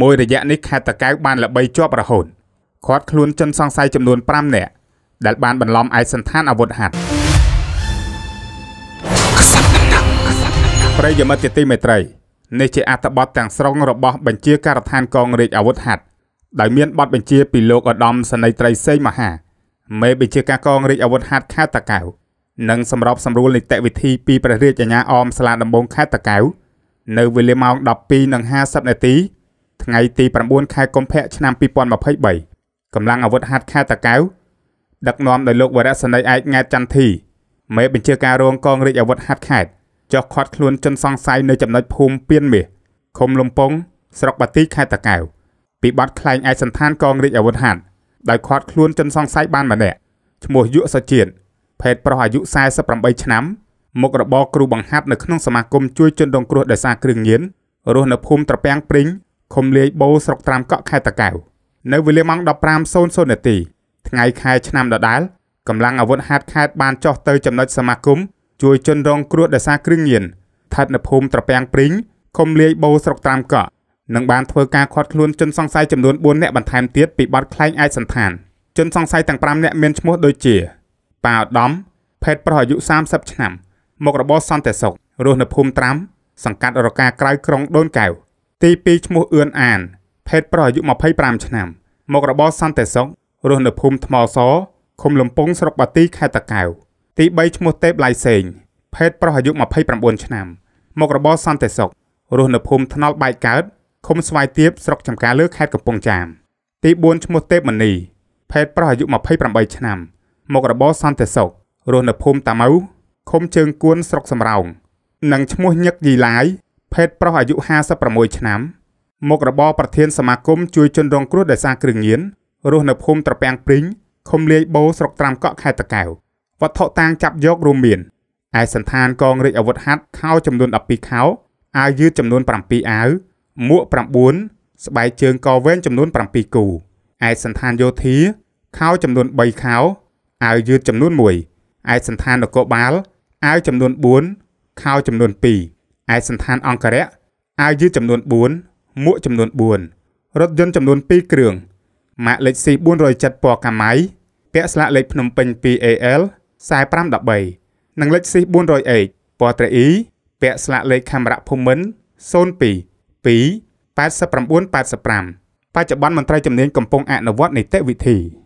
មួយរយៈនេះខេត្តតកៅបានល្បីជាប់រហូតខាត់ខ្លួនជនសង្ស័យចំនួន5នាក់ដែលបានបន្លំឯកសន្តានអាវុធហត្ថប្រិយមិត្តជាទីមេត្រីនេះជាអត្ថបទទាំងស្រុងរបស់បញ្ជាការដ្ឋានកងរាជអាវុធហត្ថដោយមានបទបញ្ជាពីលោកឧត្តមសេនីយ៍ត្រីសេងមហាមេបញ្ជាការកងរាជអាវុធហត្ថខេត្តតាកែវនិងសម្របសម្រួលនីតិវិធីពីព្រះរាជអាជ្ញាអមស្លាដំបងខេត្តតាកែវនៅវេលាម៉ោង12:50នាទីថ្ងៃទី9ខែកុម្ភៈឆ្នាំ2023កម្លាំងអាវុធហត្ថខេត្តតាកែវដឹកនាំដោយលោកវរៈសនីឯកង៉ែតចន្ទធីមេបញ្ជាការរងកងរាជអាវុធហត្ថខេត្តចោះខាត់ខ្លួនជនសង្ស័យនៅចំណុចភូមិពៀនមាសឃុំលំពងស្រុកបាទីខេត្តតាកែវពីបាត់ខ្លែងឯកសន្តានកងរាជអាវុធហត្ថដោយខាត់ខ្លួនជនសង្ស័យបានម្នាក់ឈ្មោះយុសជាតិភេទប្រុសអាយុ48ឆ្នាំមុខរបរគ្រូបង្ហាត់នៅក្នុងសមាគមជួយជនរងគ្រោះដោយសារគ្រឿងញៀនរស់នៅភូមិត្រពាំងព្រិញឃុំលាយបូស្រុកត្រាំកក់ខេត្តតាកែវនៅវេលាម៉ោង15:00នាទី ថ្ងៃខែឆ្នាំដដែលកម្លាំងអាវុធហត្ថខេត្តបានចុះទៅចំណុចសមាគមជួយជនរងគ្រោះដោយសារគ្រឿងញៀនស្ថិតនៅភូមិត្រពាំងព្រីងឃុំលាយបូស្រុកត្រាំកក់និងបានធ្វើការឃាត់ខ្លួនជនសង្ស័យចំនួន4នាក់បន្ថែមទៀតពីបទក្លែងឯកសន្តានជនសង្ស័យទាំង5នាក់មានឈ្មោះដូចជាប៉ាឧត្តមភេទប្រុសអាយុ30ឆ្នាំមុខរបរសន្តិសុខរស់នៅភូមិត្រាំសង្កាត់រកាក្រៅក្រុងដូនកែវទី2ឈ្មោះអឿនអានភេទប្រុសអាយុ25ឆ្នាំ មករបរសន្តិសុខរស់នៅភូមិថ្មសឃុំលំពងស្រុកបាទីខេត្តតាកែវទី3ឈ្មោះទេពឡៃសេងភេទប្រុសអាយុ29ឆ្នាំ មករបរសន្តិសុខរស់នៅភូមិថ្នល់បែកកើតឃុំស្វាយទៀបស្រុកចំការលើខេត្តកំពង់ចាមទី4ឈ្មោះទេពមនីភេទប្រុសអាយុ28ឆ្នាំមករបរសន្តិសុខរស់នៅភូមិតាម៉ៅឃុំជើងគួន ស្រុកសំរោង និងឈ្មោះញឹកយីឡាយភេទប្រុសអាយុ56ឆ្នាំ មករបរប្រធានសមាគមជួយជនរងគ្រោះដោយសារគ្រឿងញៀនរស់នៅភូមិត្រពាំងព្រីងឃុំលាយបូស្រុកត្រាំកក់ខេត្តតាកែវវត្ថុ តាងចាប់យករួមមានឯកសន្តានកងរាជអាវុធហត្ថខោចំនួន12ខោអាវយឺតចំនួន7អាវមួក9ស្បែកជើងកវែងចំនួន7គូឯកសន្តានយោធាខោចំនួន3ខោអាវយឺតចំនួន1ឯកសន្តាននគរបាលអាវចំនួន4ខោចំនួន2ឯកសណ្ឋានអង្គរៈអាវយឺតចំនួន4មួកចំនួន4រថយន្តចំនួន2គ្រឿងម៉ាកលេខ C 407ពណ៌កាម៉ៃពាក់ស្លាកលេខភ្នំពេញ 2AL 4513និងលេខ C 400H ពណ៌ត្រីអ៊ីពាក់ស្លាកលេខខេមរៈភូមិន្ទ02 2 8985បច្ចុប្បន្នមន្ត្រីជំនាញកំពុងអនុវត្តនីតិវិធី